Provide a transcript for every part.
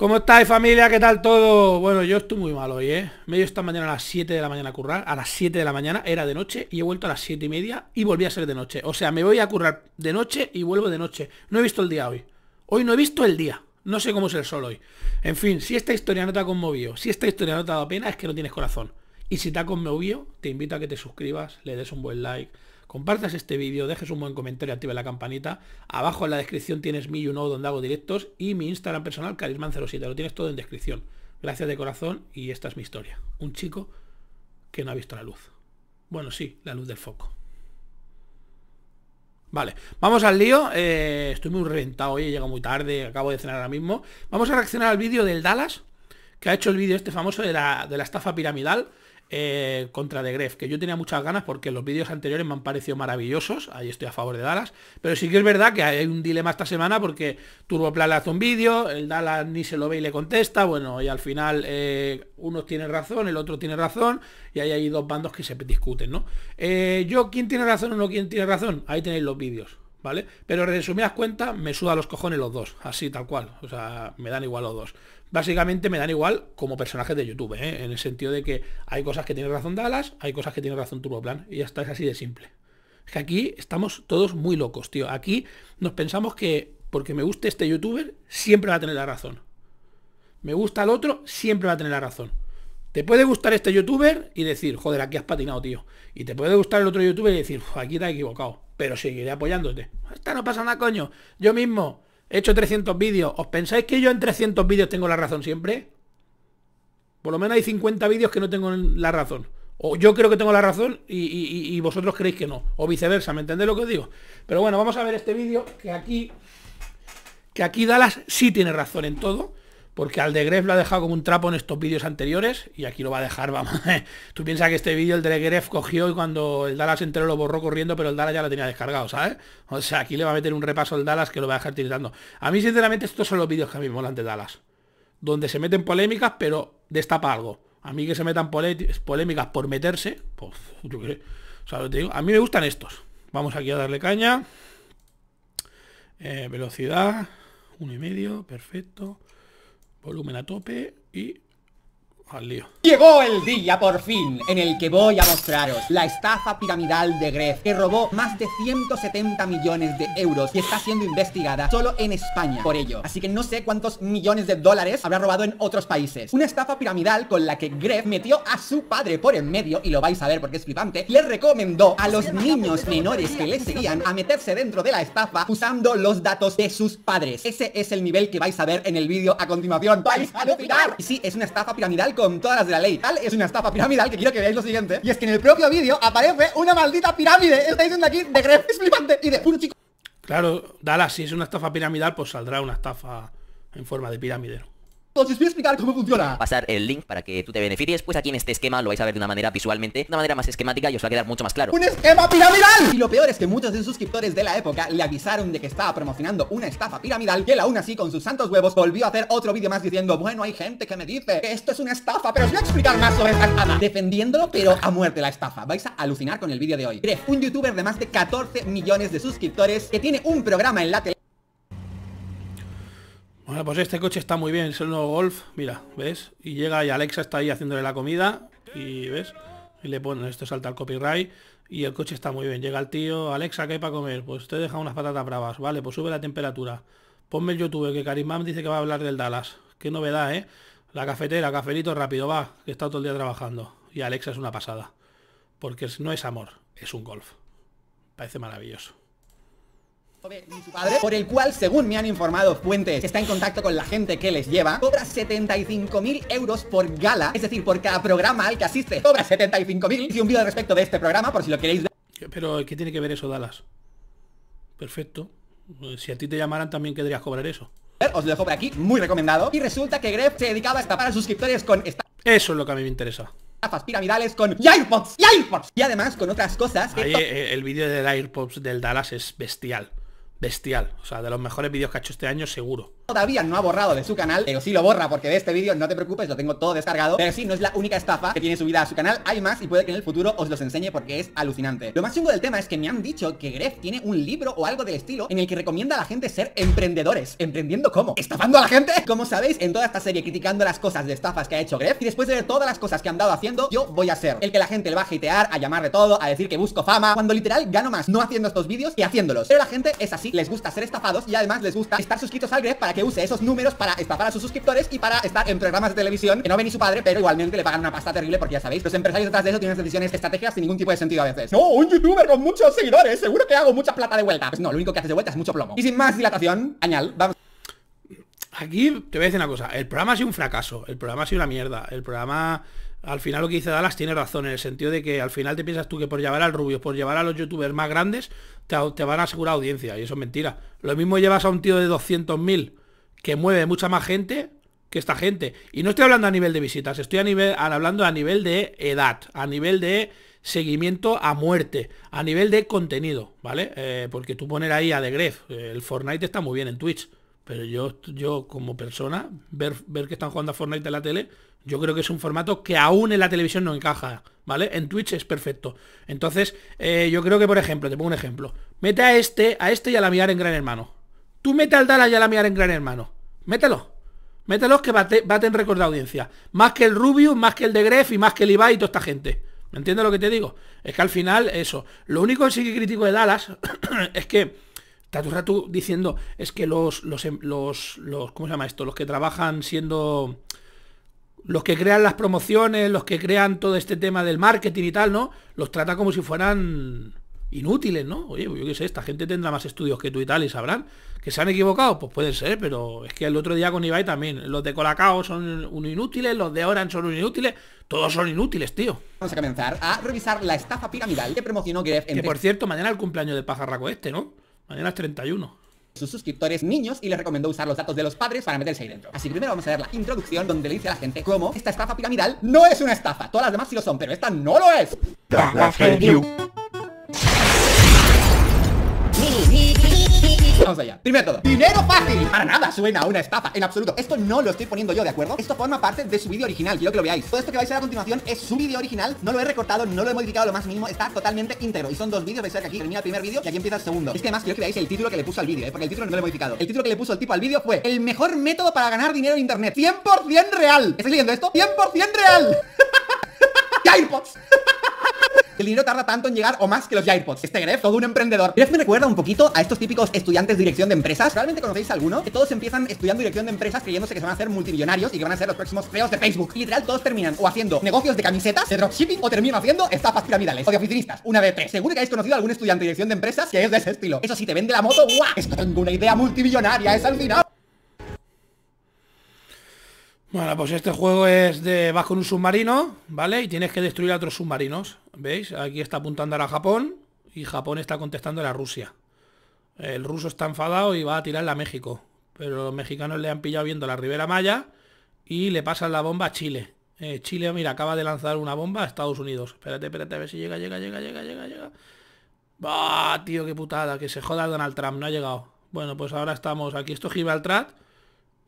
¿Cómo estáis familia? ¿Qué tal todo? Bueno, yo estoy muy mal hoy, ¿eh? Me he ido esta mañana a las 7 de la mañana a currar, a las 7 de la mañana era de noche y he vuelto a las 7 y media y volví a ser de noche. O sea, me voy a currar de noche y vuelvo de noche. No he visto el día hoy. Hoy no he visto el día. No sé cómo es el sol hoy. En fin, si esta historia no te ha conmovido, si esta historia no te ha dado pena, es que no tienes corazón. Y si te ha conmovido, te invito a que te suscribas, le des un buen like compartas este vídeo, dejes un buen comentario, activa la campanita. Abajo en la descripción tienes mi YouNow donde hago directos y mi Instagram personal, Carisman07. Lo tienes todo en descripción. Gracias de corazón y esta es mi historia. Un chico que no ha visto la luz. Bueno, sí, la luz del foco. Vale, vamos al lío. Eh, estoy muy reventado hoy, he llegado muy tarde, acabo de cenar ahora mismo. Vamos a reaccionar al vídeo del Dallas, que ha hecho el vídeo este famoso de la, de la estafa piramidal. Eh, contra De Gref, que yo tenía muchas ganas porque los vídeos anteriores me han parecido maravillosos, ahí estoy a favor de Dallas, pero sí que es verdad que hay un dilema esta semana porque Turboplan le hace un vídeo, el Dallas ni se lo ve y le contesta, bueno, y al final eh, uno tiene razón, el otro tiene razón, y ahí hay dos bandos que se discuten, ¿no? Eh, yo, ¿quién tiene razón o no quién tiene razón? Ahí tenéis los vídeos. ¿vale? Pero resumidas cuentas, me suda los cojones los dos, así tal cual, o sea, me dan igual los dos básicamente me dan igual como personajes de YouTube, ¿eh? en el sentido de que hay cosas que tiene razón Dallas, hay cosas que tiene razón Turboplan, y ya está, es así de simple. Es que aquí estamos todos muy locos, tío. Aquí nos pensamos que porque me guste este youtuber, siempre va a tener la razón. Me gusta el otro, siempre va a tener la razón. Te puede gustar este youtuber y decir, joder, aquí has patinado, tío. Y te puede gustar el otro youtuber y decir, aquí te has equivocado. Pero seguiré apoyándote. Esta no pasa nada, coño. Yo mismo He hecho 300 vídeos. ¿Os pensáis que yo en 300 vídeos tengo la razón siempre? Por lo menos hay 50 vídeos que no tengo la razón. O yo creo que tengo la razón y, vosotros creéis que no. O viceversa, ¿me entendéis lo que os digo? Pero bueno, vamos a ver este vídeo que aquí... Que aquí Dallas sí tiene razón en todo porque al Aldegref lo ha dejado como un trapo en estos vídeos anteriores y aquí lo va a dejar, vamos. Tú piensas que este vídeo el de Gref cogió y cuando el Dallas entero lo borró corriendo, pero el Dallas ya lo tenía descargado, ¿sabes? O sea, aquí le va a meter un repaso al Dallas que lo va a dejar tiritando. A mí, sinceramente, estos son los vídeos que a mí me molan de Dallas, donde se meten polémicas, pero destapa algo. A mí que se metan polémicas por meterse, pues yo a mí me gustan estos. Vamos aquí a darle caña. Eh, velocidad, uno y medio, perfecto volumen a tope y Llegó el día por fin en el que voy a mostraros la estafa piramidal de Gref que robó más de 170 millones de euros y está siendo investigada solo en España por ello. Así que no sé cuántos millones de dólares habrá robado en otros países. Una estafa piramidal con la que Gref metió a su padre por en medio y lo vais a ver porque es flipante. Le recomendó a los niños menores que le seguían a meterse dentro de la estafa usando los datos de sus padres. Ese es el nivel que vais a ver en el vídeo a continuación. ¡Vais a alucinar! Y sí, es una estafa piramidal con con todas las de la ley Tal es una estafa piramidal que quiero que veáis lo siguiente Y es que en el propio vídeo aparece una maldita pirámide Estáis diciendo aquí de Gref, Y de puro chico Claro, Dala, si es una estafa piramidal, pues saldrá una estafa en forma de pirámide. Entonces voy a explicar cómo funciona Pasar el link para que tú te beneficies Pues aquí en este esquema lo vais a ver de una manera visualmente De una manera más esquemática y os va a quedar mucho más claro ¡Un esquema piramidal! Y lo peor es que muchos de suscriptores de la época Le avisaron de que estaba promocionando una estafa piramidal Que él aún así con sus santos huevos volvió a hacer otro vídeo más diciendo Bueno, hay gente que me dice que esto es una estafa Pero os voy a explicar más sobre esta estafa Defendiéndolo pero a muerte la estafa Vais a alucinar con el vídeo de hoy Gref, un youtuber de más de 14 millones de suscriptores Que tiene un programa en la tele bueno, pues este coche está muy bien, es el nuevo Golf, mira, ¿ves? Y llega y Alexa está ahí haciéndole la comida y ¿ves? Y le ponen esto salta el copyright y el coche está muy bien. Llega el tío, Alexa, ¿qué hay para comer? Pues te deja unas patatas bravas, vale, pues sube la temperatura. Ponme el YouTube, que Karimam dice que va a hablar del Dallas. Qué novedad, ¿eh? La cafetera, cafelito rápido, va, que está todo el día trabajando. Y Alexa es una pasada. Porque no es amor, es un golf. Parece maravilloso padre, por el cual, según me han informado fuentes está en contacto con la gente que les lleva, cobra 75.000 euros por gala, es decir, por cada programa al que asiste. Cobra 75.000. y un vídeo al respecto de este programa, por si lo queréis ver. Pero, ¿qué tiene que ver eso, Dallas? Perfecto. Si a ti te llamaran, también querrías cobrar eso. Os lo dejo por aquí, muy recomendado. Y resulta que Gref se dedicaba a estafar a suscriptores con... Esta... Eso es lo que a mí me interesa piramidales con y AirPods y AirPods y además con otras cosas que Ahí, eh, el vídeo del AirPods del Dallas es bestial bestial. O sea, de los mejores vídeos que ha hecho este año, seguro. Todavía no ha borrado de su canal, pero sí lo borra porque de este vídeo, no te preocupes, lo tengo todo descargado. Pero sí, no es la única estafa que tiene subida a su canal, hay más y puede que en el futuro os los enseñe porque es alucinante. Lo más chungo del tema es que me han dicho que Gref tiene un libro o algo del estilo en el que recomienda a la gente ser emprendedores. ¿Emprendiendo cómo? ¿Estafando a la gente? Como sabéis, en toda esta serie criticando las cosas de estafas que ha hecho Gref y después de ver todas las cosas que han dado haciendo, yo voy a ser el que la gente le va a hatear, a llamar de todo, a decir que busco fama, cuando literal gano más no haciendo estos vídeos y haciéndolos. Pero la gente es así les gusta ser estafados y además les gusta estar suscritos al Grep para que use esos números para estafar a sus suscriptores y para estar en programas de televisión que no ven ni su padre, pero igualmente le pagan una pasta terrible porque ya sabéis, los empresarios detrás de eso tienen decisiones estratégicas sin ningún tipo de sentido a veces. No, un youtuber con muchos seguidores, seguro que hago mucha plata de vuelta. Pues no, lo único que haces de vuelta es mucho plomo. Y sin más dilatación, añal, vamos. Aquí te voy a decir una cosa, el programa ha sido un fracaso, el programa ha sido una mierda, el programa al final lo que dice Dallas tiene razón, en el sentido de que al final te piensas tú que por llevar al Rubio, por llevar a los youtubers más grandes, te, van a asegurar audiencia, y eso es mentira. Lo mismo llevas a un tío de 200.000 que mueve mucha más gente que esta gente. Y no estoy hablando a nivel de visitas, estoy hablando a nivel de edad, a nivel de seguimiento a muerte, a nivel de contenido, ¿vale? Eh, porque tú poner ahí a de Gref, eh, el Fortnite está muy bien en Twitch pero yo, yo como persona, ver, ver que están jugando a Fortnite en la tele, yo creo que es un formato que aún en la televisión no encaja, ¿vale? En Twitch es perfecto. Entonces, eh, yo creo que, por ejemplo, te pongo un ejemplo. Mete a este, a este y a la miar en Gran Hermano. Tú mete al Dallas y a la miar en Gran Hermano. Mételo. mételo que baten récord de audiencia. Más que el Rubius, más que el de Gref y más que el Ibai y toda esta gente. ¿Me entiendes lo que te digo? Es que al final, eso. Lo único que sí que crítico de Dallas es que Tatu Ratu diciendo, es que los, em, los, los, ¿cómo se llama esto? Los que trabajan siendo, los que crean las promociones, los que crean todo este tema del marketing y tal, ¿no? Los trata como si fueran inútiles, ¿no? Oye, pues yo qué sé, esta gente tendrá más estudios que tú y tal y sabrán. ¿Que se han equivocado? Pues puede ser, pero es que el otro día con Ibai también. Los de Colacao son un inútiles, los de Orange son inútiles, todos son inútiles, tío. Vamos a comenzar a revisar la estafa piramidal que promocionó Gref. Que por cierto, mañana el cumpleaños de pajarraco este, ¿no? Mañana es 31 sus suscriptores niños y les recomendó usar los datos de los padres para meterse ahí dentro. Así primero vamos a ver la introducción donde le dice a la gente cómo esta estafa piramidal no es una estafa. Todas las demás sí lo son, pero esta no lo es. allá Primero todo ¡Dinero fácil! Para nada suena a una estafa En absoluto Esto no lo estoy poniendo yo, ¿de acuerdo? Esto forma parte de su vídeo original Quiero que lo veáis Todo esto que vais a ver a continuación Es su vídeo original No lo he recortado No lo he modificado lo más mínimo Está totalmente íntegro Y son dos vídeos Vais a ver que aquí termina el primer vídeo Y aquí empieza el segundo Es que además quiero que veáis el título que le puso al vídeo, ¿eh? Porque el título no lo he modificado El título que le puso el tipo al vídeo fue El mejor método para ganar dinero en internet 100% real ¿Estáis leyendo esto? ¡100% real! AirPods! el dinero tarda tanto en llegar o más que los AirPods. Este Gref, todo un emprendedor. Gref me recuerda un poquito a estos típicos estudiantes de dirección de empresas. Realmente conocéis alguno que todos empiezan estudiando dirección de empresas creyéndose que se van a hacer multimillonarios y que van a ser los próximos feos de Facebook. Y literal, todos terminan o haciendo negocios de camisetas, de dropshipping o terminan haciendo estafas piramidales o de oficinistas. Una de Seguro que habéis conocido a algún estudiante de dirección de empresas que es de ese estilo. Eso si te vende la moto, ¡guau! Es tengo una idea multimillonaria, es al final. Bueno, pues este juego es de... Vas con un submarino, ¿vale? Y tienes que destruir a otros submarinos. ¿Veis? Aquí está apuntando ahora a Japón y Japón está contestando a Rusia. El ruso está enfadado y va a tirarle a México. Pero los mexicanos le han pillado viendo la Ribera Maya y le pasan la bomba a Chile. Eh, Chile, mira, acaba de lanzar una bomba a Estados Unidos. Espérate, espérate, a ver si llega, llega, llega, llega, llega, llega. ¡Bah, tío, qué putada! Que se joda Donald Trump, no ha llegado. Bueno, pues ahora estamos aquí. Esto es Gibraltar.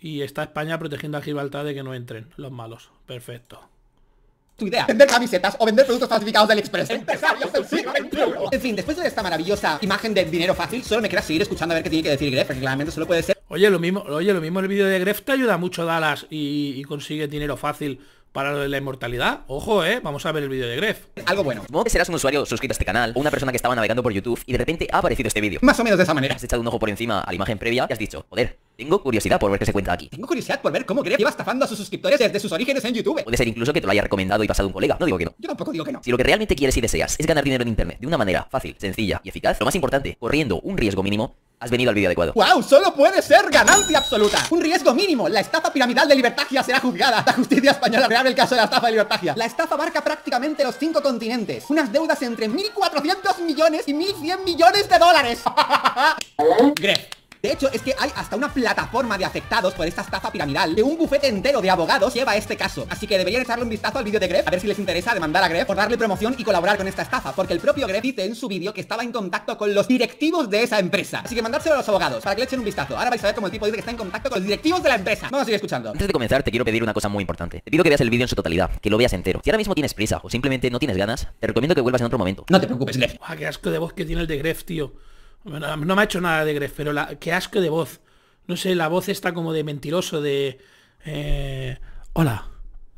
Y está España protegiendo a Gibraltar de que no entren los malos. Perfecto. Tu idea, vender camisetas o vender productos falsificados del Express. en fin, después de esta maravillosa imagen de dinero fácil, solo me queda seguir escuchando a ver qué tiene que decir Gref, porque claramente solo puede ser... Oye, lo mismo, oye, lo mismo el vídeo de Gref te ayuda mucho Dallas y, consigue dinero fácil para la inmortalidad. Ojo, eh. Vamos a ver el vídeo de Gref. Algo bueno. ¿Vos que serás un usuario suscrito a este canal o una persona que estaba navegando por YouTube y de repente ha aparecido este vídeo. Más o menos de esa manera. Has echado un ojo por encima a la imagen previa y has dicho, joder, tengo curiosidad por ver qué se cuenta aquí. Tengo curiosidad por ver cómo Gref lleva estafando a sus suscriptores desde sus orígenes en YouTube. Puede ser incluso que te lo haya recomendado y pasado un colega. No digo que no. Yo tampoco digo que no. Si lo que realmente quieres y deseas es ganar dinero en internet de una manera fácil, sencilla y eficaz, lo más importante, corriendo un riesgo mínimo, has venido al vídeo adecuado. ¡Wow! Solo puede ser ganancia absoluta. Un riesgo mínimo. La estafa piramidal de Libertagia será juzgada. La justicia española abre el caso de la estafa de Libertagia. La estafa abarca prácticamente los cinco continentes. Unas deudas entre 1.400 millones y 1.100 millones de dólares. Gref. De hecho, es que hay hasta una plataforma de afectados por esta estafa piramidal que un bufete entero de abogados lleva a este caso. Así que deberían echarle un vistazo al vídeo de Gref, a ver si les interesa demandar a Gref por darle promoción y colaborar con esta estafa, porque el propio Gref dice en su vídeo que estaba en contacto con los directivos de esa empresa. Así que mandárselo a los abogados para que le echen un vistazo. Ahora vais a ver cómo el tipo dice que está en contacto con los directivos de la empresa. Vamos a seguir escuchando. Antes de comenzar, te quiero pedir una cosa muy importante. Te pido que veas el vídeo en su totalidad, que lo veas entero. Si ahora mismo tienes prisa o simplemente no tienes ganas, te recomiendo que vuelvas en otro momento. No te preocupes, Gref. ¡Qué asco de voz que tiene el de Gref, tío! no me ha hecho nada de Gref, pero la, qué asco de voz. No sé, la voz está como de mentiroso, de... Eh, Hola,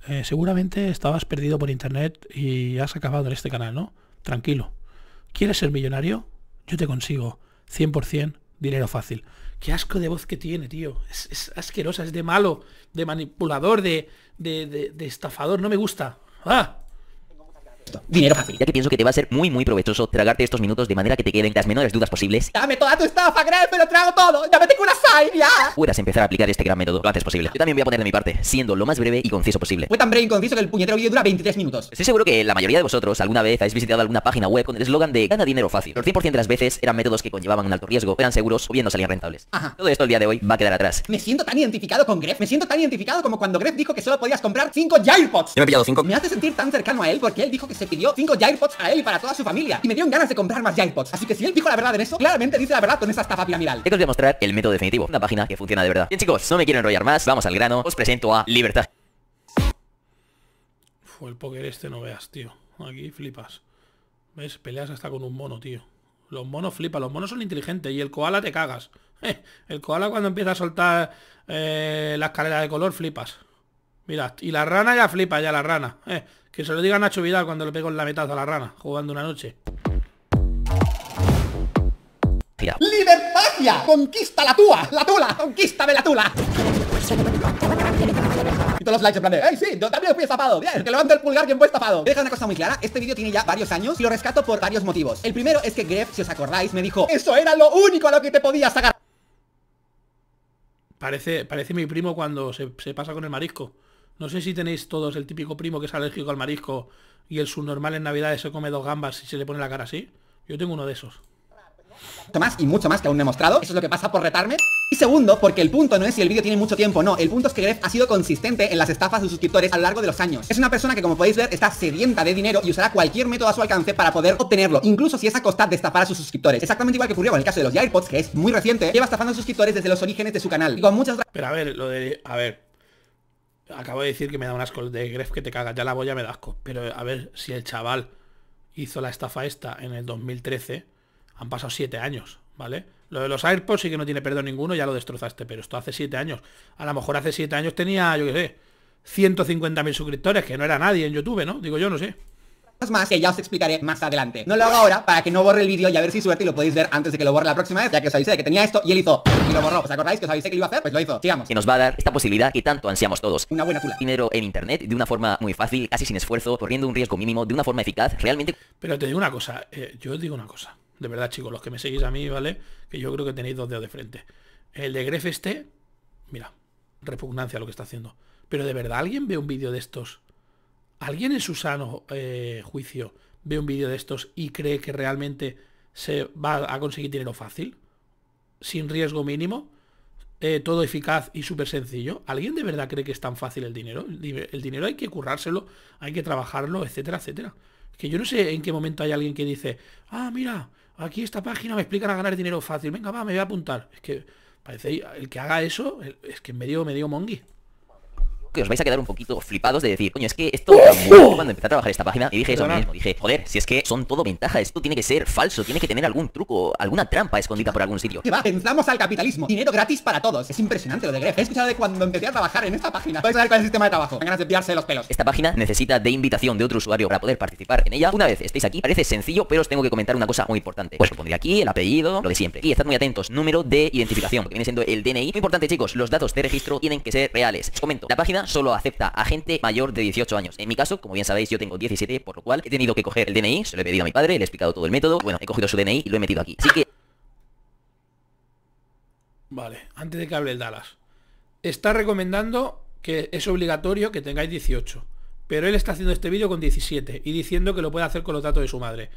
eh, seguramente estabas perdido por internet y has acabado en este canal, ¿no? Tranquilo. ¿Quieres ser millonario? Yo te consigo. 100% dinero fácil. Qué asco de voz que tiene, tío. Es, asquerosa, es de malo, de manipulador, de, de, de, de estafador. No me gusta. ¡Ah! Dinero fácil. Ya que pienso que te va a ser muy, muy provechoso tragarte estos minutos de manera que te queden las menores dudas posibles. Dame toda tu estafa, Greg, me lo trago todo. Ya me tengo una ya. Puedas empezar a aplicar este gran método lo antes posible. Yo también voy a poner de mi parte, siendo lo más breve y conciso posible. Fue tan breve y conciso que el puñetero vídeo dura 23 minutos. Estoy seguro que la mayoría de vosotros alguna vez habéis visitado alguna página web con el eslogan de gana dinero fácil. El 100% de las veces eran métodos que conllevaban un alto riesgo, eran seguros o bien no salían rentables. Ajá. Todo esto el día de hoy va a quedar atrás. Me siento tan identificado con Greg, me siento tan identificado como cuando Greg dijo que solo podías comprar 5 Yo me he pillado 5. Me hace sentir tan cercano a él porque él dijo que se pidió 5 Jairpods a él y para toda su familia Y me dieron ganas de comprar más Jairpods Así que si él dijo la verdad en eso, claramente dice la verdad con esa estafa piramidal Te os voy mostrar el método definitivo Una página que funciona de verdad Bien chicos, no me quiero enrollar más Vamos al grano Os presento a Libertad Fue el poker este no veas, tío Aquí flipas ¿Ves? Peleas hasta con un mono, tío los monos flipan, los monos son inteligentes y el koala te cagas. el koala cuando empieza a soltar eh, las carreras de color flipas. Mira, y la rana ya flipa, ya la rana. Eh, que se lo diga Nacho Vidal cuando le pego en la mitad a la rana, jugando una noche. ¡Libertad ¡Conquista la tula! ¡La tula! de la tula! Y todos los likes en plan de ¡Ey, sí! Yo también fui estafado! ¡Bien! ¡Que levanto el pulgar quien fue estafado! Deja una cosa muy clara Este vídeo tiene ya varios años Y lo rescato por varios motivos El primero es que Gref, si os acordáis, me dijo ¡Eso era lo único a lo que te podías sacar! Parece, parece mi primo cuando se pasa con el marisco no sé si tenéis todos el típico primo que es alérgico al marisco y el subnormal en Navidad se come dos gambas y se le pone la cara así. Yo tengo uno de esos. Tomás, y mucho más que aún no he mostrado. Eso es lo que pasa por retarme. Y segundo, porque el punto no es si el vídeo tiene mucho tiempo, no. El punto es que Gref ha sido consistente en las estafas de suscriptores a lo largo de los años. Es una persona que, como podéis ver, está sedienta de dinero y usará cualquier método a su alcance para poder obtenerlo, incluso si es a costa de estafar a sus suscriptores. Exactamente igual que ocurrió con el caso de los AirPods, que es muy reciente, lleva estafando a suscriptores desde los orígenes de su canal. Y con muchas... Pero a ver, lo de... A ver, acabo de decir que me da un asco de Gref que te cagas, ya la voy me da asco. Pero a ver, si el chaval hizo la estafa esta en el 2013, han pasado 7 años, ¿vale? Lo de los AirPods sí que no tiene perdón ninguno, ya lo destrozaste, pero esto hace 7 años. A lo mejor hace 7 años tenía, yo qué sé, 150.000 suscriptores, que no era nadie en YouTube, ¿no? Digo yo, no sé más que ya os explicaré más adelante. No lo hago ahora para que no borre el vídeo y a ver si suerte y lo podéis ver antes de que lo borre la próxima vez, ya que os de que tenía esto y él hizo y lo borró. ¿Os acordáis que sabéis que lo iba a hacer? Pues lo hizo. Sigamos. Que nos va a dar esta posibilidad que tanto ansiamos todos. Una buena tula. Dinero en internet de una forma muy fácil, casi sin esfuerzo, corriendo un riesgo mínimo, de una forma eficaz, realmente. Pero te digo una cosa, eh, yo os digo una cosa. De verdad, chicos, los que me seguís a mí, ¿vale? Que yo creo que tenéis dos dedos de frente. El de Gref este, mira, repugnancia lo que está haciendo. Pero de verdad, ¿alguien ve un vídeo de estos ¿Alguien en su sano eh, juicio ve un vídeo de estos y cree que realmente se va a conseguir dinero fácil? Sin riesgo mínimo, eh, todo eficaz y súper sencillo. ¿Alguien de verdad cree que es tan fácil el dinero? El dinero hay que currárselo, hay que trabajarlo, etcétera, etcétera. Que yo no sé en qué momento hay alguien que dice, ah, mira, aquí esta página me explica a ganar dinero fácil, venga, va, me voy a apuntar. Es que parece, el que haga eso, es que medio, medio mongi que os vais a quedar un poquito flipados de decir, coño, es que esto cuando empecé a trabajar esta página y dije eso mismo, dije, joder, si es que son todo ventajas esto tiene que ser falso, tiene que tener algún truco, alguna trampa escondida por algún sitio. Que va, al capitalismo, dinero gratis para todos. Es impresionante lo de Gref. He escuchado de cuando empecé a trabajar en esta página. Puedes a con el sistema de trabajo. ganas de pillarse los pelos. Esta página necesita de invitación de otro usuario para poder participar en ella. Una vez estéis aquí, parece sencillo, pero os tengo que comentar una cosa muy importante. Pues os pondré aquí el apellido, lo de siempre. Y estad muy atentos, número de identificación, que viene siendo el DNI. Muy importante, chicos, los datos de registro tienen que ser reales. Os comento, la página solo acepta a gente mayor de 18 años. En mi caso, como bien sabéis, yo tengo 17, por lo cual he tenido que coger el DNI, se lo he pedido a mi padre, le he explicado todo el método, bueno, he cogido su DNI y lo he metido aquí. Así que... Vale, antes de que hable el Dallas. Está recomendando que es obligatorio que tengáis 18. Pero él está haciendo este vídeo con 17 y diciendo que lo puede hacer con los datos de su madre.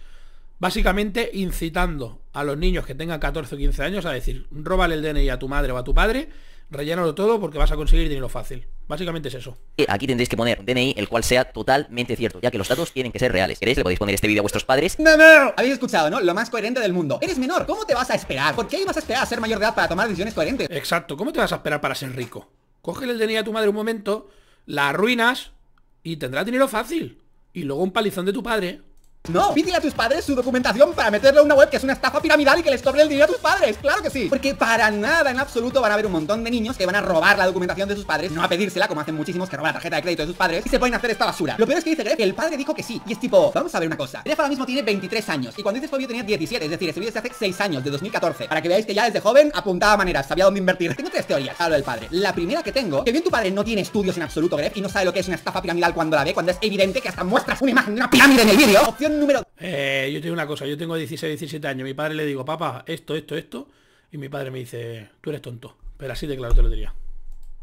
Básicamente incitando a los niños que tengan 14 o 15 años a decir, róbale el DNI a tu madre o a tu padre rellénalo todo porque vas a conseguir dinero fácil. Básicamente es eso. Eh, aquí tendréis que poner un DNI el cual sea totalmente cierto, ya que los datos tienen que ser reales. ¿Queréis? Le podéis poner este vídeo a vuestros padres. No, no. Habéis escuchado, ¿no? Lo más coherente del mundo. Eres menor. ¿Cómo te vas a esperar? ¿Por qué ibas a esperar a ser mayor de edad para tomar decisiones coherentes? Exacto. ¿Cómo te vas a esperar para ser rico? Cógele el DNI a tu madre un momento, la arruinas y tendrá dinero fácil. Y luego un palizón de tu padre no, pues pídele a tus padres su documentación para meterle a una web que es una estafa piramidal y que les cobre el dinero a tus padres, claro que sí. Porque para nada en absoluto van a haber un montón de niños que van a robar la documentación de sus padres, no a pedírsela como hacen muchísimos que roban la tarjeta de crédito de sus padres y se pueden hacer esta basura. Lo peor es que dice Gref el padre dijo que sí. Y es tipo, vamos a ver una cosa. Gref ahora mismo tiene 23 años y cuando dices Fabio tenía 17, es decir, ese vídeo se hace 6 años, de 2014. Para que veáis que ya desde joven apuntaba maneras, sabía dónde invertir. Tengo tres teorías a del padre. La primera que tengo, que bien tu padre no tiene estudios en absoluto, Gref, y no sabe lo que es una estafa piramidal cuando la ve, cuando es evidente que hasta muestras una imagen de una pirámide en el vídeo. Opción número... Eh, yo tengo una cosa, yo tengo 16, 17 años, mi padre le digo, papá, esto, esto, esto, y mi padre me dice, tú eres tonto, pero así de claro te lo diría.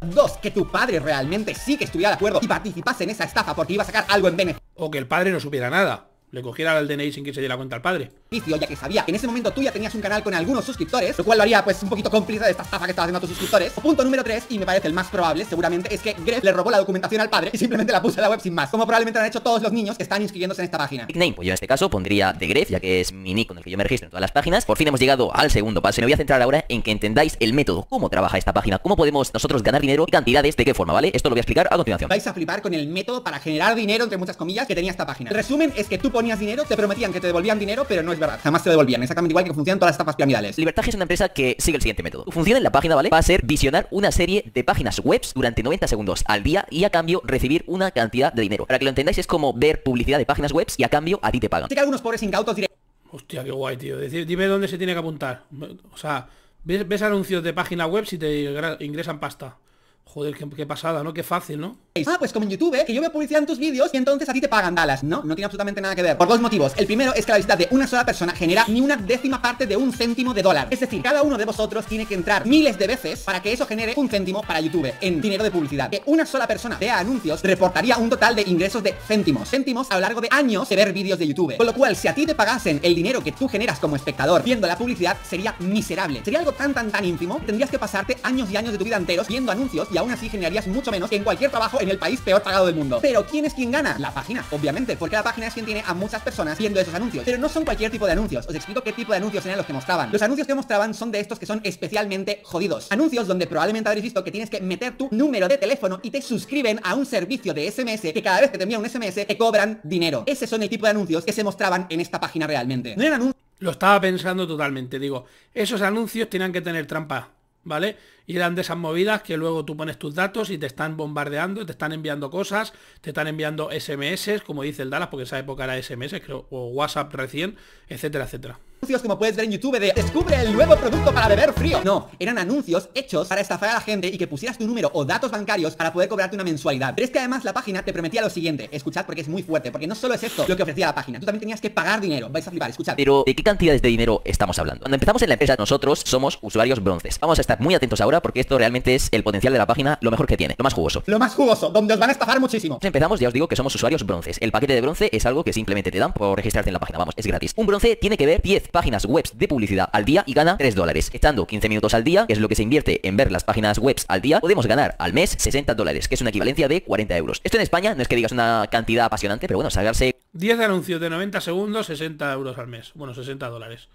dos Que tu padre realmente sí que estuviera de acuerdo y participase en esa estafa porque iba a sacar algo en beneficio. O que el padre no supiera nada le cogiera el DNI sin que se diera cuenta al padre. Ya que sabía que en ese momento tú ya tenías un canal con algunos suscriptores, lo cual lo haría pues un poquito cómplice de esta estafa que estaba haciendo a tus suscriptores. O punto número 3, y me parece el más probable seguramente, es que Gref le robó la documentación al padre y simplemente la puso en la web sin más, como probablemente lo han hecho todos los niños que están inscribiéndose en esta página. Nickname, pues yo en este caso pondría de Gref, ya que es mi nick con el que yo me registro en todas las páginas. Por fin hemos llegado al segundo paso y me voy a centrar ahora en que entendáis el método, cómo trabaja esta página, cómo podemos nosotros ganar dinero y cantidades, de qué forma, ¿vale? Esto lo voy a explicar a continuación. Vais a flipar con el método para generar dinero, entre muchas comillas, que tenía esta página. resumen es que tú dinero, te prometían que te devolvían dinero, pero no es verdad. Jamás te devolvían. Exactamente igual que funcionan todas las tapas piramidales. Libertage es una empresa que sigue el siguiente método. Funciona en la página, ¿vale? Va a ser visionar una serie de páginas web durante 90 segundos al día y a cambio recibir una cantidad de dinero. Para que lo entendáis es como ver publicidad de páginas web y a cambio a ti te pagan. Sé que algunos pobres incautos diré... Hostia, qué guay, tío. dime dónde se tiene que apuntar. O sea, ves, anuncios de página web si te ingresan pasta. Joder, qué pasada, ¿no? Qué fácil, ¿no? Ah, pues como en YouTube, que yo me publicidad en tus vídeos y entonces a ti te pagan Dallas. No, no tiene absolutamente nada que ver. Por dos motivos. El primero es que la visita de una sola persona genera ni una décima parte de un céntimo de dólar. Es decir, cada uno de vosotros tiene que entrar miles de veces para que eso genere un céntimo para YouTube en dinero de publicidad. Que una sola persona vea anuncios reportaría un total de ingresos de céntimos. Céntimos a lo largo de años de ver vídeos de YouTube. Con lo cual, si a ti te pagasen el dinero que tú generas como espectador viendo la publicidad, sería miserable. Sería algo tan, tan, tan ínfimo. Tendrías que pasarte años y años de tu vida enteros viendo anuncios y aún así generarías mucho menos que en cualquier trabajo en el país peor pagado del mundo. Pero ¿quién es quien gana? La página, obviamente, porque la página es quien tiene a muchas personas viendo esos anuncios. Pero no son cualquier tipo de anuncios. Os explico qué tipo de anuncios eran los que mostraban. Los anuncios que mostraban son de estos que son especialmente jodidos. Anuncios donde probablemente habréis visto que tienes que meter tu número de teléfono y te suscriben a un servicio de SMS que cada vez que te envían un SMS te cobran dinero. Ese son el tipo de anuncios que se mostraban en esta página realmente. No eran anuncios. Lo estaba pensando totalmente, digo, esos anuncios tenían que tener trampa, ¿vale? Y eran de esas movidas que luego tú pones tus datos y te están bombardeando, te están enviando cosas, te están enviando SMS, como dice el Dallas, porque esa época era SMS, creo, o WhatsApp recién, etcétera, etcétera Anuncios como puedes ver en YouTube de descubre el nuevo producto para beber frío. No, eran anuncios hechos para estafar a la gente y que pusieras tu número o datos bancarios para poder cobrarte una mensualidad. Pero es que además la página te prometía lo siguiente. Escuchad porque es muy fuerte, porque no solo es esto lo que ofrecía la página, tú también tenías que pagar dinero. Vais a flipar, escuchad. Pero ¿de qué cantidades de dinero estamos hablando? Cuando empezamos en la empresa nosotros somos usuarios bronces. Vamos a estar muy atentos ahora porque esto realmente es el potencial de la página, lo mejor que tiene, lo más jugoso. Lo más jugoso, donde os van a estafar muchísimo. Empezamos, ya os digo que somos usuarios bronces. El paquete de bronce es algo que simplemente te dan por registrarte en la página, vamos, es gratis. Un bronce tiene que ver 10 páginas web de publicidad al día y gana 3 dólares. Estando 15 minutos al día, que es lo que se invierte en ver las páginas web al día, podemos ganar al mes 60 dólares, que es una equivalencia de 40 euros. Esto en España no es que digas una cantidad apasionante, pero bueno, sacarse... 10 anuncios de 90 segundos, 60 euros al mes. Bueno, 60 dólares.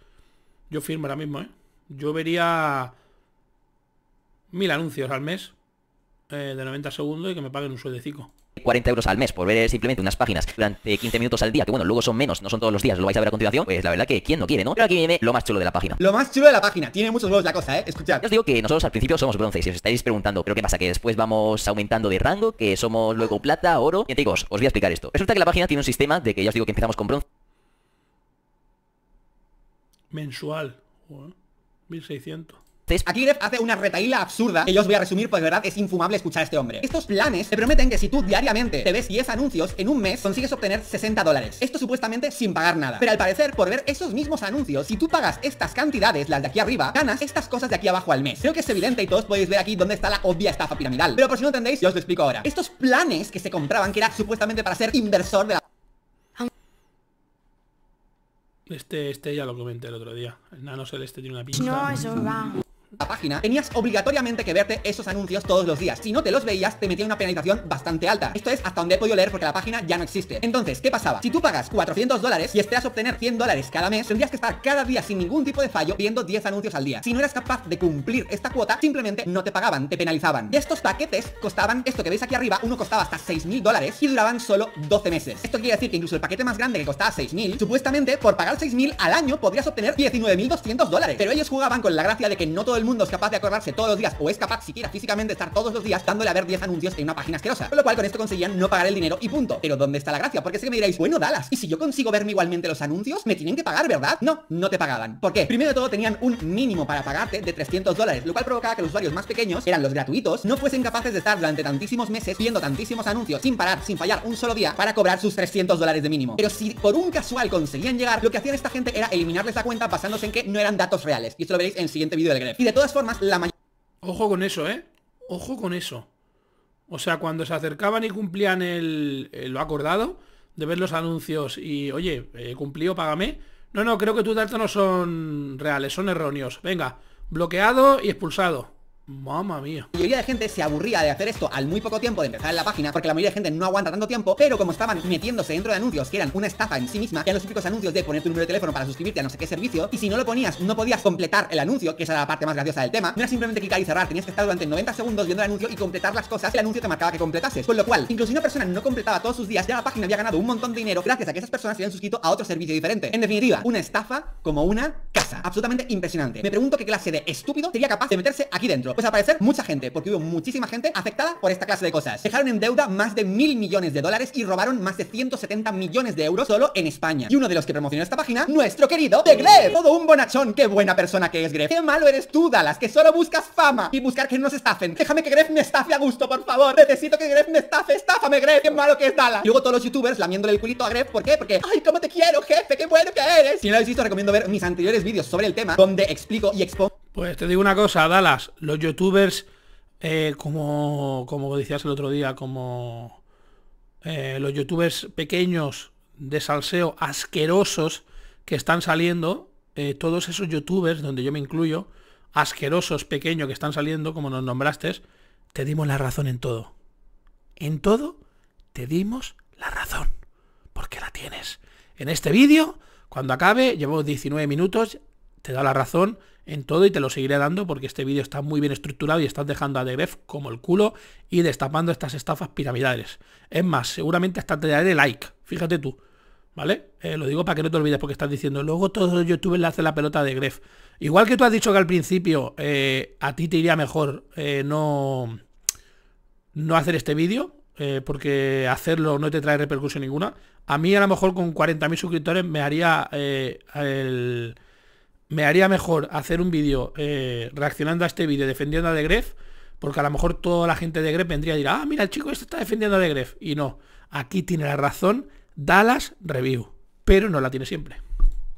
Yo firmo ahora mismo, ¿eh? Yo vería mil anuncios al mes eh, de 90 segundos y que me paguen un sueldecico. 40 euros al mes por ver simplemente unas páginas durante 15 minutos al día, que bueno, luego son menos, no son todos los días, lo vais a ver a continuación, pues la verdad que quién no quiere, ¿no? Pero aquí viene lo más chulo de la página. Lo más chulo de la página, tiene muchos huevos la cosa, ¿eh? Escuchad. os digo que nosotros al principio somos bronce, si os estáis preguntando, pero ¿qué pasa? Que después vamos aumentando de rango, que somos luego plata, oro... Y chicos, os voy a explicar esto. Resulta que la página tiene un sistema de que ya os digo que empezamos con bronce. Mensual. 1600. Aquí Gref hace una retaíla absurda que yo os voy a resumir porque de verdad es infumable escuchar a este hombre. Estos planes te prometen que si tú diariamente te ves 10 anuncios, en un mes consigues obtener 60 dólares. Esto supuestamente sin pagar nada. Pero al parecer, por ver esos mismos anuncios, si tú pagas estas cantidades, las de aquí arriba, ganas estas cosas de aquí abajo al mes. Creo que es evidente y todos podéis ver aquí dónde está la obvia estafa piramidal. Pero por si no entendéis, yo os lo explico ahora. Estos planes que se compraban, que era supuestamente para ser inversor de la Este, este ya lo comenté el otro día. El nano celeste tiene una pinta. No, eso va la página, tenías obligatoriamente que verte esos anuncios todos los días. Si no te los veías, te metían una penalización bastante alta. Esto es hasta donde he podido leer porque la página ya no existe. Entonces, ¿qué pasaba? Si tú pagas 400 dólares y esperas obtener 100 dólares cada mes, tendrías que estar cada día sin ningún tipo de fallo viendo 10 anuncios al día. Si no eras capaz de cumplir esta cuota, simplemente no te pagaban, te penalizaban. Y estos paquetes costaban, esto que veis aquí arriba, uno costaba hasta 6.000 dólares y duraban solo 12 meses. Esto quiere decir que incluso el paquete más grande que costaba 6.000, supuestamente por pagar 6.000 al año podrías obtener 19.200 dólares. Pero ellos jugaban con la gracia de que no todo el mundo es capaz de acordarse todos los días o es capaz siquiera físicamente estar todos los días dándole a ver 10 anuncios en una página asquerosa. Con lo cual con esto conseguían no pagar el dinero y punto. Pero ¿dónde está la gracia? Porque es que me diréis, bueno, Dallas, ¿y si yo consigo verme igualmente los anuncios? Me tienen que pagar, ¿verdad? No, no te pagaban. ¿Por qué? Primero de todo tenían un mínimo para pagarte de 300 dólares, lo cual provocaba que los usuarios más pequeños, eran los gratuitos, no fuesen capaces de estar durante tantísimos meses viendo tantísimos anuncios sin parar, sin fallar un solo día para cobrar sus 300 dólares de mínimo. Pero si por un casual conseguían llegar, lo que hacían esta gente era eliminarles la cuenta basándose en que no eran datos reales. Y esto lo veréis en el siguiente vídeo del Gref de todas formas, la Ojo con eso, ¿eh? Ojo con eso. O sea, cuando se acercaban y cumplían el, lo acordado, de ver los anuncios y, oye, eh, cumplió, págame. No, no, creo que tus datos no son reales, son erróneos. Venga, bloqueado y expulsado. Mamma mía. La mayoría de gente se aburría de hacer esto al muy poco tiempo de empezar en la página, porque la mayoría de gente no aguanta tanto tiempo, pero como estaban metiéndose dentro de anuncios que eran una estafa en sí misma, que eran los típicos anuncios de poner tu número de teléfono para suscribirte a no sé qué servicio, y si no lo ponías, no podías completar el anuncio, que esa era la parte más graciosa del tema, no era simplemente clicar y cerrar, tenías que estar durante 90 segundos viendo el anuncio y completar las cosas el anuncio te marcaba que completases. Con lo cual, incluso si una persona no completaba todos sus días, ya la página había ganado un montón de dinero gracias a que esas personas se habían suscrito a otro servicio diferente. En definitiva, una estafa como una casa. Absolutamente impresionante. Me pregunto qué clase de estúpido sería capaz de meterse aquí dentro pues aparecer mucha gente, porque hubo muchísima gente afectada por esta clase de cosas. Dejaron en deuda más de mil millones de dólares y robaron más de 170 millones de euros solo en España. Y uno de los que promocionó esta página, nuestro querido de Todo un bonachón, qué buena persona que es Gref. Qué malo eres tú, Dallas, que solo buscas fama y buscar que no nos estafen. Déjame que Gref me estafe a gusto, por favor. Necesito que Gref me estafe. estafame Gref. Qué malo que es Dallas. luego todos los youtubers lamiéndole el culito a Gref. ¿Por qué? Porque, ay, cómo te quiero, jefe. Qué bueno que eres. Si no lo habéis visto, recomiendo ver mis anteriores vídeos sobre el tema, donde explico y expongo pues te digo una cosa, Dallas, los youtubers, eh, como, como decías el otro día, como eh, los youtubers pequeños de salseo asquerosos que están saliendo, eh, todos esos youtubers, donde yo me incluyo, asquerosos pequeños que están saliendo, como nos nombraste, te dimos la razón en todo. En todo te dimos la razón, porque la tienes. En este vídeo, cuando acabe, llevo 19 minutos, te da la razón en todo y te lo seguiré dando porque este vídeo está muy bien estructurado y estás dejando a Debef como el culo y destapando estas estafas piramidales. Es más, seguramente hasta te daré like, fíjate tú. ¿Vale? Eh, lo digo para que no te olvides porque estás diciendo, luego todos los youtubers le hacen la pelota de Gref. Igual que tú has dicho que al principio eh, a ti te iría mejor eh, no, no hacer este vídeo, porque hacerlo no te trae repercusión ninguna. A mí a lo mejor con 40.000 suscriptores me haría el, me haría mejor hacer un vídeo eh, reaccionando a este vídeo defendiendo a De Gref, porque a lo mejor toda la gente de Gref vendría a decir, ah, mira, el chico este está defendiendo a De Gref. Y no, aquí tiene la razón Dallas Review, pero no la tiene siempre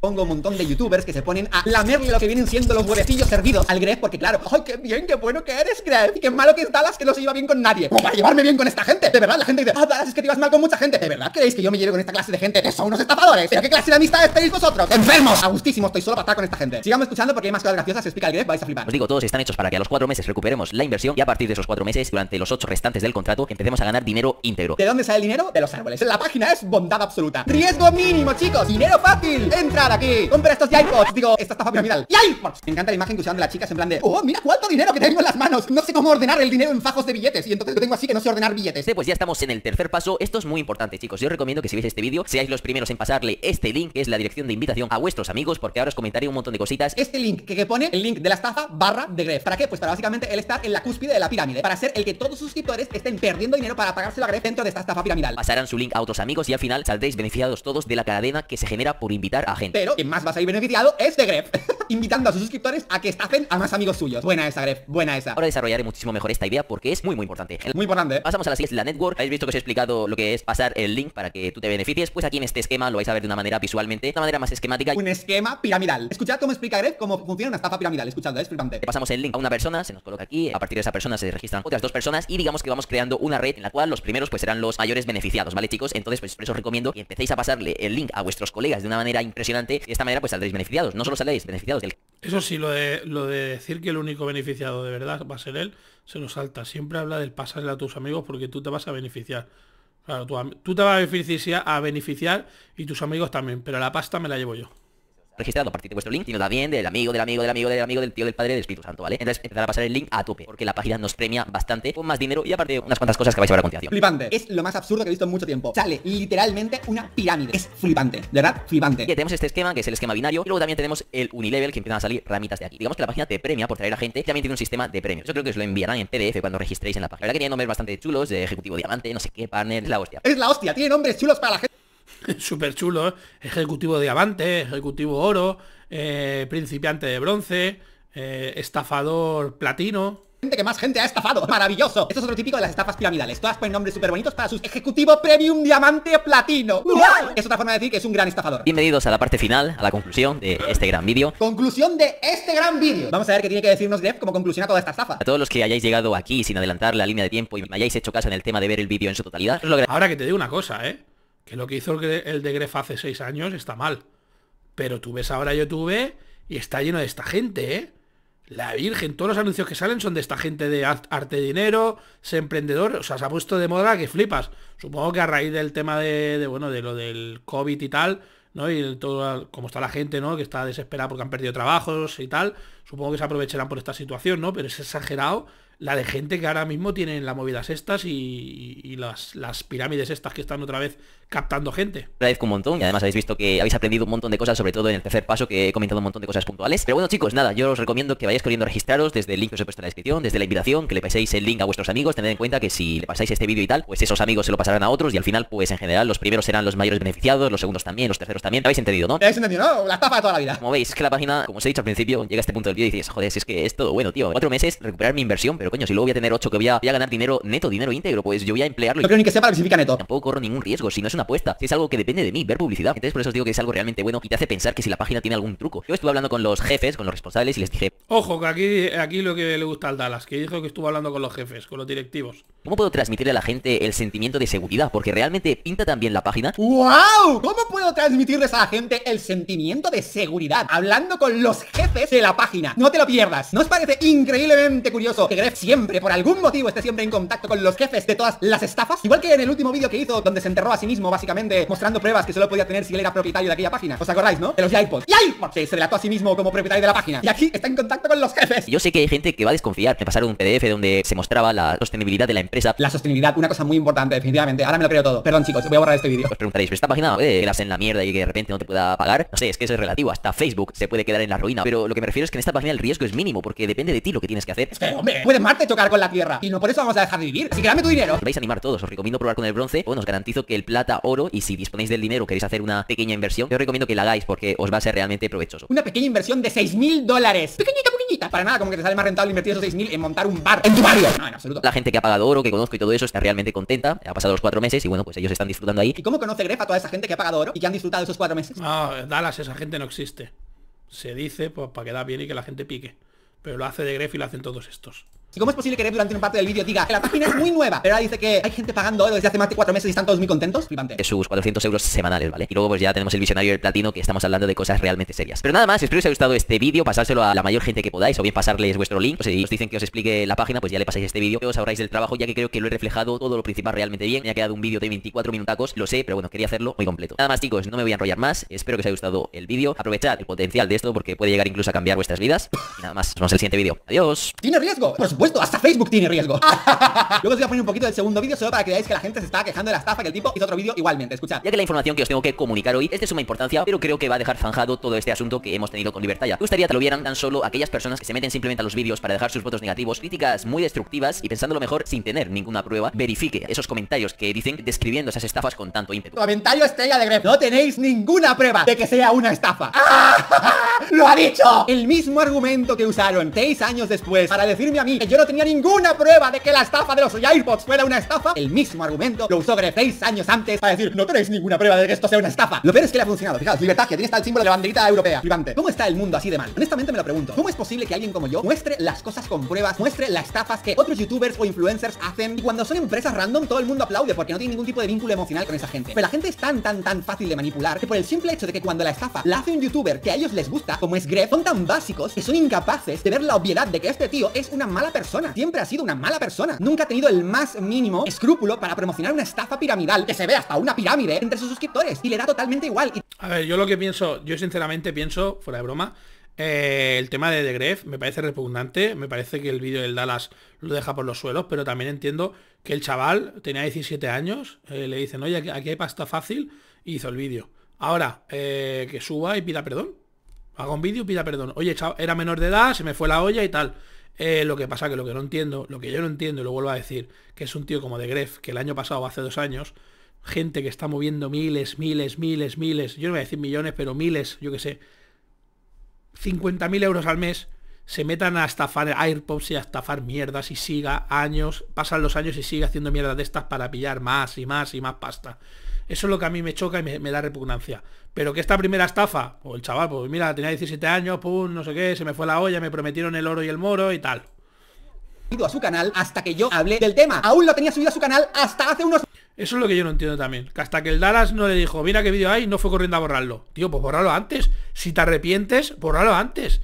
pongo un montón de youtubers que se ponen a lamerle lo que vienen siendo los huevecillos servidos al Gref porque claro, ¡ay, qué bien, qué bueno que eres, Gref! Y qué malo que es que no se lleva bien con nadie. para llevarme bien con esta gente. De verdad, la gente dice, ah, es que te ibas mal con mucha gente. ¿De verdad creéis que yo me llevo con esta clase de gente? ¡Que son unos estafadores! ¿Pero qué clase de amistades tenéis vosotros? ¡Enfermos! Agustísimo, estoy solo para estar con esta gente. Sigamos escuchando porque hay más cosas graciosas, se explica el Gref, vais a flipar. Os digo, todos están hechos para que a los cuatro meses recuperemos la inversión y a partir de esos cuatro meses, durante los ocho restantes del contrato, empecemos a ganar dinero íntegro. ¿De dónde sale el dinero? De los árboles. La página es bondad absoluta. Riesgo mínimo, chicos. Dinero fácil. ¡Entra! aquí. Compra estos iPods. Digo, esta estafa piramidal. ¡Y Me encanta la imagen que usaban de las chicas en plan de, oh, mira cuánto dinero que tengo en las manos. No sé cómo ordenar el dinero en fajos de billetes. Y entonces lo tengo así que no sé ordenar billetes. Sí, pues ya estamos en el tercer paso. Esto es muy importante, chicos. Yo os recomiendo que si veis este vídeo, seáis los primeros en pasarle este link, que es la dirección de invitación a vuestros amigos, porque ahora os comentaré un montón de cositas. Este link que, pone, el link de la estafa barra de Gref. ¿Para qué? Pues para básicamente él estar en la cúspide de la pirámide, para ser el que todos suscriptores estén perdiendo dinero para pagárselo a Gref dentro de esta estafa piramidal. Pasarán su link a otros amigos y al final saldréis beneficiados todos de la cadena que se genera por invitar a gente pero quien más va a salir beneficiado es de Gref, invitando a sus suscriptores a que estafen a más amigos suyos. Buena esa, Gref, buena esa. Ahora desarrollaré muchísimo mejor esta idea porque es muy, muy importante. Muy importante. Pasamos a la siguiente, la network. Habéis visto que os he explicado lo que es pasar el link para que tú te beneficies. Pues aquí en este esquema lo vais a ver de una manera visualmente, de una manera más esquemática. Un esquema piramidal. Escuchad cómo explica Gref cómo funciona una estafa piramidal. Escuchad, ¿eh? es flipante. pasamos el link a una persona, se nos coloca aquí. A partir de esa persona se registran otras dos personas y digamos que vamos creando una red en la cual los primeros pues serán los mayores beneficiados, ¿vale, chicos? Entonces, pues os recomiendo que empecéis a pasarle el link a vuestros colegas de una manera impresionante de esta manera pues saldréis beneficiados, no solo saldréis beneficiados del... Eso sí, lo de, lo de decir que el único beneficiado de verdad va a ser él, se nos salta. Siempre habla del pasarle a tus amigos porque tú te vas a beneficiar. Claro, tú, tú te vas a beneficiar, a beneficiar y tus amigos también, pero la pasta me la llevo yo registrado a partir de vuestro link, sino también del amigo, del amigo, del amigo, del amigo, del tío, del padre, del Espíritu Santo, ¿vale? Entonces empezar a pasar el link a tope, porque la página nos premia bastante con más dinero y aparte unas cuantas cosas que vais a ver a continuación. Flipante. Es lo más absurdo que he visto en mucho tiempo. Sale literalmente una pirámide. Es flipante. De verdad, flipante. Y tenemos este esquema, que es el esquema binario, y luego también tenemos el unilevel, que empiezan a salir ramitas de aquí. Digamos que la página te premia por traer a gente, también tiene un sistema de premios. Yo creo que os lo enviarán en PDF cuando registréis en la página. La verdad que tiene nombres bastante chulos, de Ejecutivo Diamante, no sé qué, partner, es la hostia. Es la hostia, tiene nombres chulos para la gente súper chulo, ¿eh? ejecutivo diamante, ejecutivo oro, eh, principiante de bronce, eh, estafador platino, Gente que más gente ha estafado. Maravilloso. Esto es otro típico de las estafas piramidales. Todas ponen nombres súper bonitos para sus ejecutivo premium diamante platino. Es otra forma de decir que es un gran estafador. Bienvenidos a la parte final, a la conclusión de este gran vídeo. Conclusión de este gran vídeo. Vamos a ver qué tiene que decirnos Jeff como conclusión a toda esta estafa. A todos los que hayáis llegado aquí sin adelantar la línea de tiempo y me hayáis hecho caso en el tema de ver el vídeo en su totalidad. Ahora que te digo una cosa, ¿eh? que lo que hizo el de Gref hace seis años está mal. Pero tú ves ahora YouTube y está lleno de esta gente, ¿eh? La Virgen, todos los anuncios que salen son de esta gente de arte dinero, se emprendedor, o sea, se ha puesto de moda que flipas. Supongo que a raíz del tema de, bueno, de lo del COVID y tal, ¿no? Y todo, como está la gente, ¿no? Que está desesperada porque han perdido trabajos y tal, supongo que se aprovecharán por esta situación, ¿no? Pero es exagerado la de gente que ahora mismo tienen las movidas estas y, las, pirámides estas que están otra vez captando gente. Agradezco un montón y además habéis visto que habéis aprendido un montón de cosas, sobre todo en el tercer paso que he comentado un montón de cosas puntuales. Pero bueno chicos, nada, yo os recomiendo que vayáis corriendo a registraros desde el link que os he puesto en la descripción, desde la invitación, que le paséis el link a vuestros amigos, tened en cuenta que si le pasáis este vídeo y tal, pues esos amigos se lo pasarán a otros y al final pues en general los primeros serán los mayores beneficiados, los segundos también, los terceros también. habéis entendido, no? ¿Habéis entendido, La tapa de toda la vida. Como veis, es que la página, como os he dicho al principio, llega a este punto del vídeo y dices, joder, es que es todo bueno, tío. Cuatro meses, recuperar mi inversión, pero coño, si luego voy a tener ocho que voy a, ganar dinero neto, dinero íntegro, pues yo voy a emplearlo. creo ni que sea para neto. Tampoco corro ningún riesgo, si no apuesta, es algo que depende de mí, ver publicidad. Entonces por eso os digo que es algo realmente bueno y te hace pensar que si la página tiene algún truco. Yo estuve hablando con los jefes, con los responsables y les dije... Ojo, que aquí, aquí lo que le gusta al Dallas, que dijo que estuvo hablando con los jefes, con los directivos. ¿Cómo puedo transmitirle a la gente el sentimiento de seguridad? Porque realmente pinta también la página. ¡Wow! ¿Cómo puedo transmitirles a la gente el sentimiento de seguridad? Hablando con los jefes de la página. No te lo pierdas. ¿No os parece increíblemente curioso que Gref siempre, por algún motivo, esté siempre en contacto con los jefes de todas las estafas? Igual que en el último vídeo que hizo donde se enterró a sí mismo básicamente mostrando pruebas que solo podía tener si él era propietario de aquella página. ¿Os acordáis, no? De los iPods. Y ahí, se relató a sí mismo como propietario de la página. Y aquí está en contacto con los jefes. Yo sé que hay gente que va a desconfiar. Me pasaron un PDF donde se mostraba la sostenibilidad de la empresa. La sostenibilidad, una cosa muy importante, definitivamente. Ahora me lo creo todo. Perdón, chicos, voy a borrar este vídeo. Os preguntaréis, pero esta página puede quedarse en la mierda y que de repente no te pueda pagar. No sé, es que eso es relativo. Hasta Facebook se puede quedar en la ruina. Pero lo que me refiero es que en esta página el riesgo es mínimo porque depende de ti lo que tienes que hacer. Es que, hombre, puede Marte tocar con la Tierra y no por eso vamos a dejar de vivir. si que dame tu dinero. a animar todos, os recomiendo probar con el bronce. os garantizo que el plata oro y si disponéis del dinero queréis hacer una pequeña inversión, yo os recomiendo que la hagáis porque os va a ser realmente provechoso. Una pequeña inversión de 6.000 dólares. Pequeñita, pequeñita. Para nada, como que te sale más rentable invertir esos 6.000 en montar un bar en tu barrio. No, en absoluto. La gente que ha pagado oro, que conozco y todo eso, está realmente contenta. Ha pasado los cuatro meses y bueno, pues ellos están disfrutando ahí. ¿Y cómo conoce Gref a toda esa gente que ha pagado oro y que han disfrutado esos cuatro meses? Ah, no, Dallas, esa gente no existe. Se dice pues para da bien y que la gente pique. Pero lo hace de Gref y lo hacen todos estos. ¿Y cómo es posible que durante una parte del vídeo diga que la página es muy nueva? Pero ahora dice que hay gente pagando desde hace más de 4 meses y están todos muy contentos. Flipante. sus 400 euros semanales, ¿vale? Y luego pues ya tenemos el visionario del platino que estamos hablando de cosas realmente serias. Pero nada más, espero que os haya gustado este vídeo, pasárselo a la mayor gente que podáis o bien pasarles vuestro link. Pues, si os dicen que os explique la página, pues ya le pasáis este vídeo, que os ahorráis del trabajo ya que creo que lo he reflejado todo lo principal realmente bien. Me ha quedado un vídeo de 24 minutacos, lo sé, pero bueno, quería hacerlo muy completo. Nada más chicos, no me voy a enrollar más. Espero que os haya gustado el vídeo. Aprovechad el potencial de esto porque puede llegar incluso a cambiar vuestras vidas. nada más, nos vemos en el siguiente vídeo. Adiós. Tiene riesgo hasta Facebook tiene riesgo. Luego os voy a poner un poquito del segundo vídeo solo para que veáis que la gente se está quejando de la estafa que el tipo hizo otro vídeo igualmente. Escuchad. Ya que la información que os tengo que comunicar hoy es de suma importancia, pero creo que va a dejar zanjado todo este asunto que hemos tenido con libertad. Me gustaría que lo vieran tan solo aquellas personas que se meten simplemente a los vídeos para dejar sus votos negativos, críticas muy destructivas y pensándolo mejor sin tener ninguna prueba, verifique esos comentarios que dicen describiendo esas estafas con tanto ímpetu. Comentario estrella de Gref, no tenéis ninguna prueba de que sea una estafa. ¡Ah! ¡Lo ha dicho! El mismo argumento que usaron seis años después para decirme a mí que yo no tenía ninguna prueba de que la estafa de los Airpods fuera una estafa, el mismo argumento lo usó Greg seis años antes para decir, no tenéis ninguna prueba de que esto sea una estafa. Lo peor es que le ha funcionado. Fijaos, libertad, que tiene hasta el símbolo de la banderita europea. Flipante. ¿Cómo está el mundo así de mal? Honestamente me lo pregunto. ¿Cómo es posible que alguien como yo muestre las cosas con pruebas, muestre las estafas que otros youtubers o influencers hacen y cuando son empresas random todo el mundo aplaude porque no tiene ningún tipo de vínculo emocional con esa gente? Pero la gente es tan, tan, tan fácil de manipular que por el simple hecho de que cuando la estafa la hace un youtuber que a ellos les gusta, como es Greg, son tan básicos que son incapaces de ver la obviedad de que este tío es una mala persona Siempre ha sido una mala persona. Nunca ha tenido el más mínimo escrúpulo para promocionar una estafa piramidal que se ve hasta una pirámide entre sus suscriptores y le da totalmente igual. A ver, yo lo que pienso, yo sinceramente pienso, fuera de broma, eh, el tema de Gref me parece repugnante, me parece que el vídeo del Dallas lo deja por los suelos, pero también entiendo que el chaval tenía 17 años, eh, le dicen, oye, aquí hay pasta fácil, y hizo el vídeo. Ahora, eh, que suba y pida perdón. Haga un vídeo y pida perdón. Oye, era menor de edad, se me fue la olla y tal. Eh, lo que pasa que lo que no entiendo, lo que yo no entiendo, y lo vuelvo a decir, que es un tío como de Gref, que el año pasado, hace dos años, gente que está moviendo miles, miles, miles, miles, yo no voy a decir millones, pero miles, yo qué sé, 50.000 euros al mes, se metan a estafar AirPods y a estafar mierdas y siga años, pasan los años y sigue haciendo mierdas de estas para pillar más y más y más pasta. Eso es lo que a mí me choca y me, da repugnancia. Pero que esta primera estafa, o el chaval, pues mira, tenía 17 años, pum, no sé qué, se me fue la olla, me prometieron el oro y el moro y tal. a su canal hasta que yo hablé del tema. Aún lo tenía subido a su canal hasta hace unos... Eso es lo que yo no entiendo también. Que hasta que el Dallas no le dijo, mira qué vídeo hay, no fue corriendo a borrarlo. Tío, pues bórralo antes. Si te arrepientes, borralo antes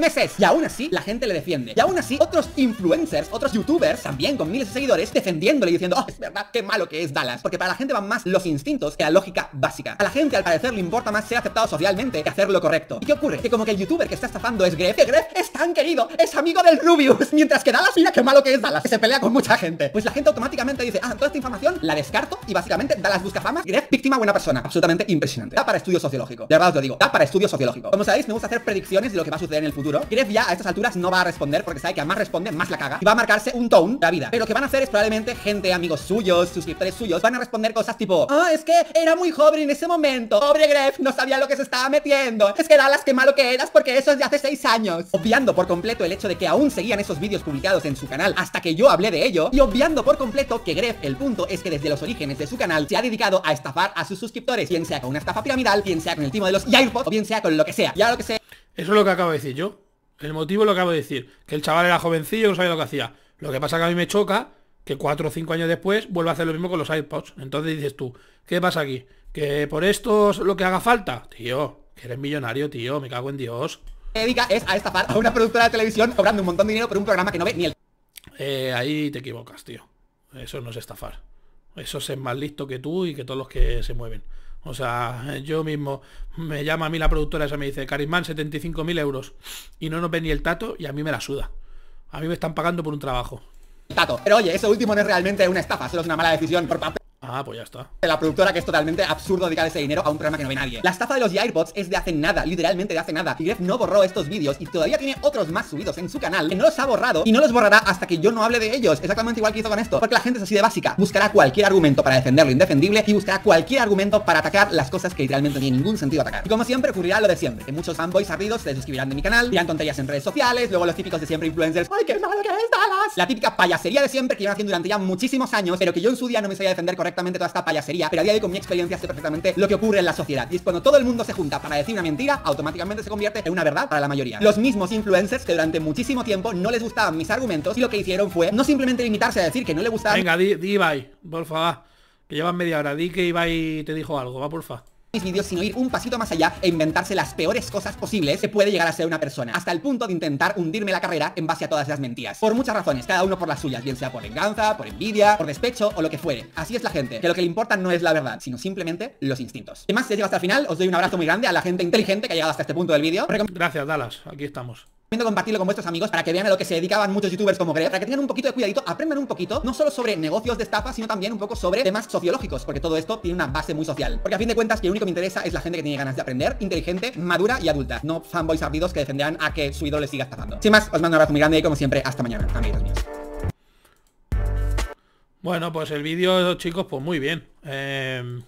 meses. Y aún así, la gente le defiende. Y aún así, otros influencers, otros youtubers, también con miles de seguidores, defendiéndole y diciendo, oh, es verdad, qué malo que es Dallas. Porque para la gente van más los instintos que la lógica básica. A la gente, al parecer, le importa más ser aceptado socialmente que hacer lo correcto. ¿Y qué ocurre? Que como que el youtuber que está estafando es Gref, que es tan querido, es amigo del Rubius. Mientras que Dallas, mira qué malo que es Dallas, que se pelea con mucha gente. Pues la gente automáticamente dice, ah, toda esta información la descarto y básicamente Dallas busca fama. Gref, víctima, buena persona. Absolutamente impresionante. Da para estudio sociológico. De verdad os lo digo, da para estudio sociológico. Como sabéis, me gusta hacer predicciones de lo que va a suceder en el futuro Gref ya a estas alturas no va a responder porque sabe que a más responde, más la caga Y va a marcarse un tone de la vida Pero lo que van a hacer es probablemente gente, amigos suyos, suscriptores suyos Van a responder cosas tipo Ah, es que era muy joven en ese momento Pobre Gref, no sabía lo que se estaba metiendo Es que las que malo que eras porque eso es de hace seis años Obviando por completo el hecho de que aún seguían esos vídeos publicados en su canal Hasta que yo hablé de ello Y obviando por completo que Gref, el punto es que desde los orígenes de su canal Se ha dedicado a estafar a sus suscriptores Bien sea con una estafa piramidal, bien sea con el timo de los Yairpods, O bien sea con lo que sea Ya lo que sea eso es lo que acabo de decir yo. El motivo lo acabo de decir. Que el chaval era jovencillo, no sabía lo que hacía. Lo que pasa que a mí me choca que cuatro o cinco años después vuelva a hacer lo mismo con los iPods. Entonces dices tú, ¿qué pasa aquí? ¿Que por esto es lo que haga falta? Tío, que eres millonario, tío, me cago en Dios. es a estafar a una productora de televisión cobrando un montón de dinero por un programa que no ve ni el... Eh, ahí te equivocas, tío. Eso no es estafar. Eso es ser más listo que tú y que todos los que se mueven. O sea, eh, yo mismo, me llama a mí la productora esa, me dice, Carismán, 75.000 euros. Y no nos ven ni el tato y a mí me la suda. A mí me están pagando por un trabajo. Tato, pero oye, eso último no es realmente una estafa, solo es una mala decisión por papel. Ah, pues ya está. la productora, que es totalmente absurdo dedicar ese dinero a un programa que no ve nadie. La estafa de los AirPods es de hace nada, literalmente de hace nada. Y Gref no borró estos vídeos y todavía tiene otros más subidos en su canal que no los ha borrado y no los borrará hasta que yo no hable de ellos. Exactamente igual que hizo con esto. Porque la gente es así de básica. Buscará cualquier argumento para defender lo indefendible y buscará cualquier argumento para atacar las cosas que literalmente no tienen ningún sentido atacar. Y como siempre ocurrirá lo de siempre, que muchos fanboys ardidos se suscribirán de mi canal, dirán tonterías en redes sociales, luego los típicos de siempre influencers. ¡Ay, qué malo que es Dallas! La típica payasería de siempre que llevan haciendo durante ya muchísimos años, pero que yo en su día no me sabía defender correctamente toda esta payasería, pero a día de con mi experiencia sé perfectamente lo que ocurre en la sociedad. Y es cuando todo el mundo se junta para decir una mentira, automáticamente se convierte en una verdad para la mayoría. Los mismos influencers que durante muchísimo tiempo no les gustaban mis argumentos y lo que hicieron fue no simplemente limitarse a decir que no le gustaban. Venga, di, di bye, por Que llevan media hora, di que y te dijo algo, va porfa mis vídeos, sino ir un pasito más allá e inventarse las peores cosas posibles que puede llegar a ser una persona, hasta el punto de intentar hundirme la carrera en base a todas esas mentiras. Por muchas razones, cada uno por las suyas, bien sea por venganza, por envidia, por despecho o lo que fuere. Así es la gente, que lo que le importa no es la verdad, sino simplemente los instintos. Y más? Si llegas llegado hasta el final, os doy un abrazo muy grande a la gente inteligente que ha llegado hasta este punto del vídeo. Gracias, Dallas. Aquí estamos compartirlo con vuestros amigos para que vean a lo que se dedicaban muchos youtubers como Greg, para que tengan un poquito de cuidadito, aprendan un poquito, no solo sobre negocios de estafa, sino también un poco sobre temas sociológicos, porque todo esto tiene una base muy social. Porque a fin de cuentas, lo único que me interesa es la gente que tiene ganas de aprender, inteligente, madura y adulta, no fanboys ardidos que defenderán a que su ídolo le siga estafando. Sin más, os mando un abrazo muy grande y como siempre, hasta mañana, amigos míos. Bueno, pues el vídeo, chicos, pues muy bien. Eh...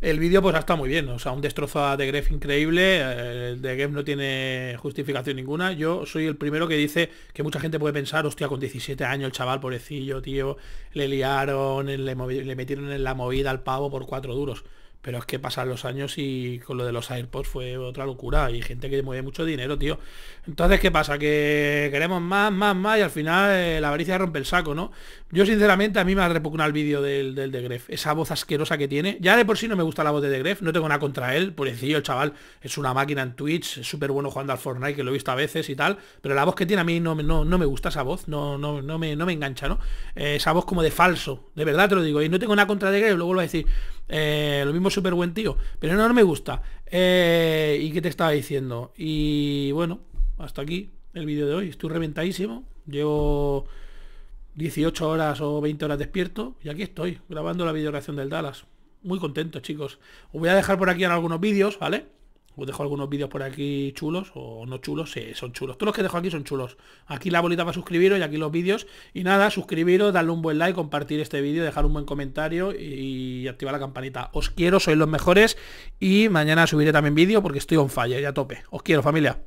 El vídeo pues está muy bien, o sea, un destrozo de Gref increíble, el eh, de Gref no tiene justificación ninguna. Yo soy el primero que dice que mucha gente puede pensar, hostia, con 17 años el chaval, pobrecillo, tío, le liaron, le, le metieron en la movida al pavo por cuatro duros. Pero es que pasan los años y con lo de los AirPods fue otra locura. Y gente que mueve mucho dinero, tío. Entonces, ¿qué pasa? Que queremos más, más, más y al final eh, la avaricia rompe el saco, ¿no? Yo sinceramente a mí me repugnado el vídeo del, del de Gref. Esa voz asquerosa que tiene. Ya de por sí no me gusta la voz de, The No tengo nada contra él. por el chaval es una máquina en Twitch. Es súper bueno jugando al Fortnite, que lo he visto a veces y tal. Pero la voz que tiene a mí no, no, me gusta esa voz. No, no, no, me, no me engancha, ¿no? Eh, esa voz como de falso. De verdad te lo digo. Y no tengo nada contra de lo vuelvo a decir. Eh, lo mismo súper buen tío. Pero no, me gusta. Eh, ¿Y qué te estaba diciendo? Y bueno, hasta aquí el vídeo de hoy. Estoy reventadísimo. Llevo 18 horas o 20 horas despierto. Y aquí estoy, grabando la videoración del Dallas. Muy contento, chicos. Os voy a dejar por aquí en algunos vídeos, ¿vale? Os dejo algunos vídeos por aquí chulos o no chulos, sí, son chulos. Todos los que dejo aquí son chulos. Aquí la bolita para suscribiros y aquí los vídeos. Y nada, suscribiros, darle un buen like, compartir este vídeo, dejar un buen comentario y activar la campanita. Os quiero, sois los mejores y mañana subiré también vídeo porque estoy on fire, ya tope. Os quiero familia.